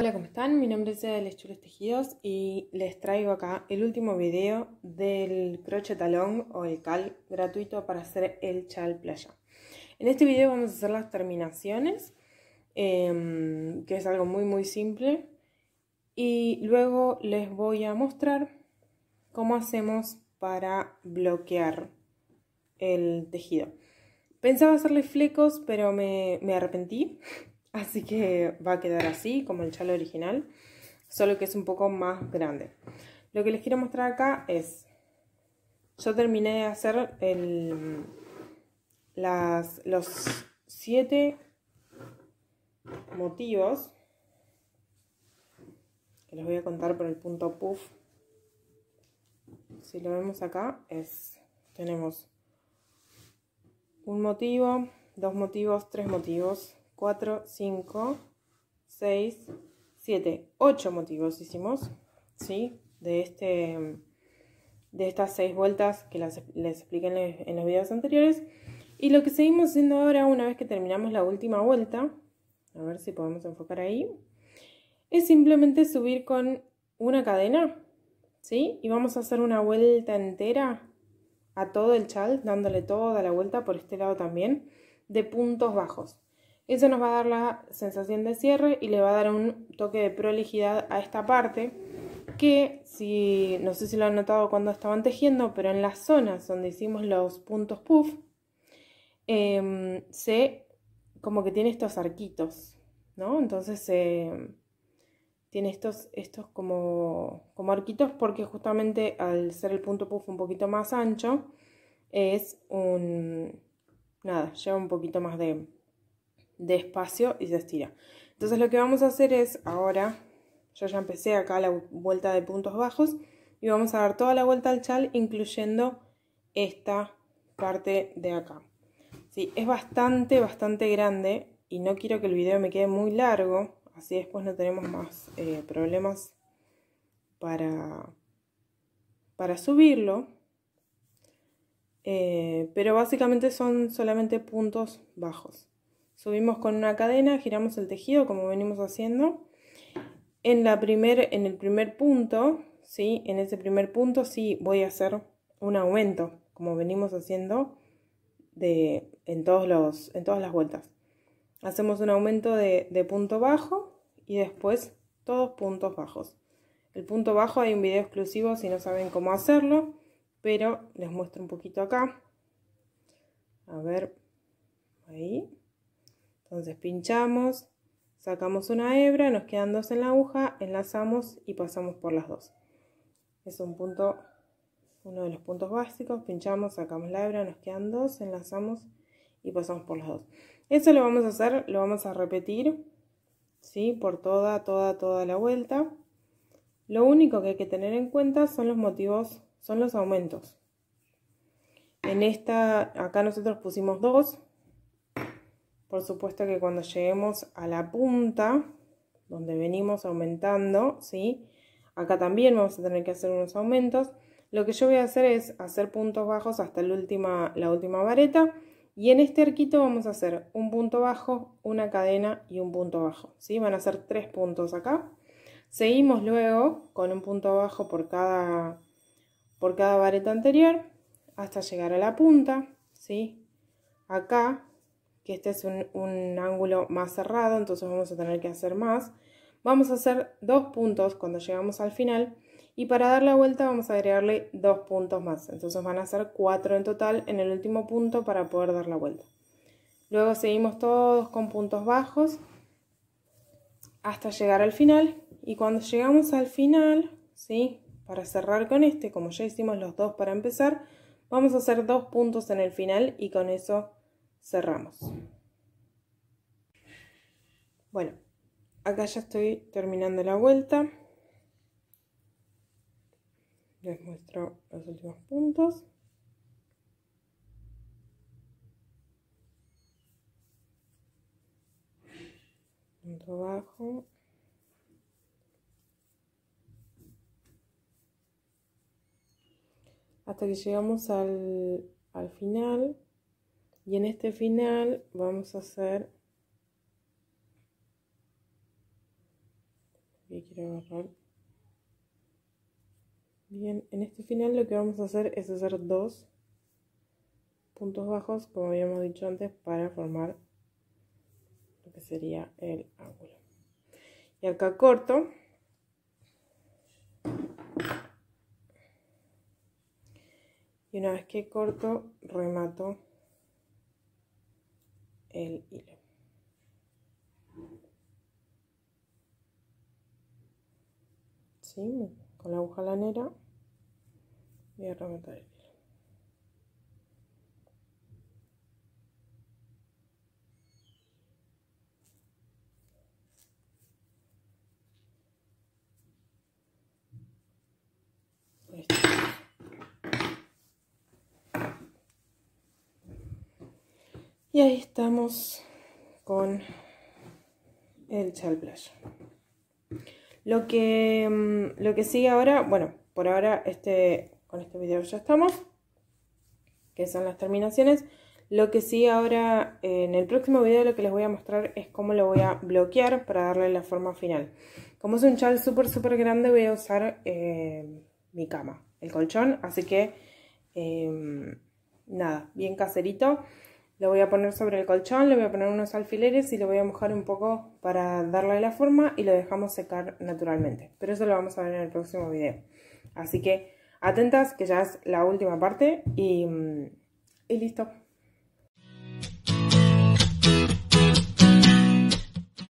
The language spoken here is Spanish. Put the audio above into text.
Hola, ¿cómo están? Mi nombre es de Les Chulos Tejidos y les traigo acá el último video del crochet talón o el cal gratuito para hacer el chal playa. En este video vamos a hacer las terminaciones, em, que es algo muy muy simple. Y luego les voy a mostrar cómo hacemos para bloquear el tejido. Pensaba hacerle flecos, pero me, me arrepentí Así que va a quedar así, como el chal original, solo que es un poco más grande. Lo que les quiero mostrar acá es, yo terminé de hacer el, los siete motivos, que les voy a contar por el punto puff. Si lo vemos acá, es tenemos un motivo, dos motivos, tres motivos, 4, 5, 6, 7, 8 motivos hicimos, ¿sí? De, este, de estas 6 vueltas que les expliqué en, los videos anteriores. Y lo que seguimos haciendo ahora, una vez que terminamos la última vuelta, a ver si podemos enfocar ahí, es simplemente subir con una cadena, ¿sí? Y vamos a hacer una vuelta entera a todo el chal, dándole toda la vuelta por este lado también, de puntos bajos. Eso nos va a dar la sensación de cierre y le va a dar un toque de prolijidad a esta parte que si no sé si lo han notado cuando estaban tejiendo, pero en las zonas donde hicimos los puntos puff, em, se como que tiene estos arquitos, ¿no? Entonces eh, tiene estos, estos como, como arquitos porque justamente al ser el punto puff un poquito más ancho, es un... Nada, lleva un poquito más de, despacio y se estira. Entonces lo que vamos a hacer es ahora, yo ya empecé acá la vuelta de puntos bajos y vamos a dar toda la vuelta al chal incluyendo esta parte de acá. Sí, es bastante, bastante grande y no quiero que el video me quede muy largo, así después no tenemos más eh, problemas para, para subirlo. Eh, pero básicamente son solamente puntos bajos. Subimos con una cadena, giramos el tejido como venimos haciendo. En, la primer, en el primer punto, ¿sí? en ese primer punto sí voy a hacer un aumento, como venimos haciendo de, en, todos los, en todas las vueltas. Hacemos un aumento de, de punto bajo y después todos puntos bajos. El punto bajo hay un video exclusivo si no saben cómo hacerlo, pero les muestro un poquito acá. A ver, ahí. Entonces pinchamos, sacamos una hebra, nos quedan dos en la aguja, enlazamos y pasamos por las dos. Es un punto, uno de los puntos básicos, pinchamos, sacamos la hebra, nos quedan dos, enlazamos y pasamos por las dos. Eso lo vamos a hacer, lo vamos a repetir, ¿sí? Por toda, toda, toda la vuelta. Lo único que hay que tener en cuenta son los motivos, son los aumentos. En esta, acá nosotros pusimos dos, por supuesto que cuando lleguemos a la punta, donde venimos aumentando, ¿sí? Acá también vamos a tener que hacer unos aumentos. Lo que yo voy a hacer es hacer puntos bajos hasta la última, la última vareta. Y en este arquito vamos a hacer un punto bajo, una cadena y un punto bajo. ¿sí? Van a ser tres puntos acá. Seguimos luego con un punto bajo por cada, por cada vareta anterior hasta llegar a la punta. ¿sí? Acá que este es un, ángulo más cerrado, entonces vamos a tener que hacer más. Vamos a hacer dos puntos cuando llegamos al final y para dar la vuelta vamos a agregarle dos puntos más. Entonces van a ser cuatro en total en el último punto para poder dar la vuelta. Luego seguimos todos con puntos bajos hasta llegar al final. Y cuando llegamos al final, ¿sí? para cerrar con este, como ya hicimos los dos para empezar, vamos a hacer dos puntos en el final y con eso cerramos. Bueno, acá ya estoy terminando la vuelta. Les muestro los últimos puntos. Punto abajo, Hasta que llegamos al, al final y en este final vamos a hacer bien en este final lo que vamos a hacer es hacer dos puntos bajos como habíamos dicho antes para formar lo que sería el ángulo y acá corto y una vez que corto remato el hilo. ¿Sí? Con la aguja lanera voy a el hilo. Y ahí estamos con el chal Lo que, mm, lo que sigue ahora, bueno, por ahora este, con este video ya estamos, que son las terminaciones. Lo que sigue ahora, eh, en el próximo video lo que les voy a mostrar es cómo lo voy a bloquear para darle la forma final. Como es un chal súper súper grande voy a usar eh, mi cama, el colchón, así que em, nada, bien caserito. Lo voy a poner sobre el colchón, le voy a poner unos alfileres y lo voy a mojar un poco para darle la forma y lo dejamos secar naturalmente. Pero eso lo vamos a ver en el próximo video. Así que atentas que ya es la última parte y, mm, y listo.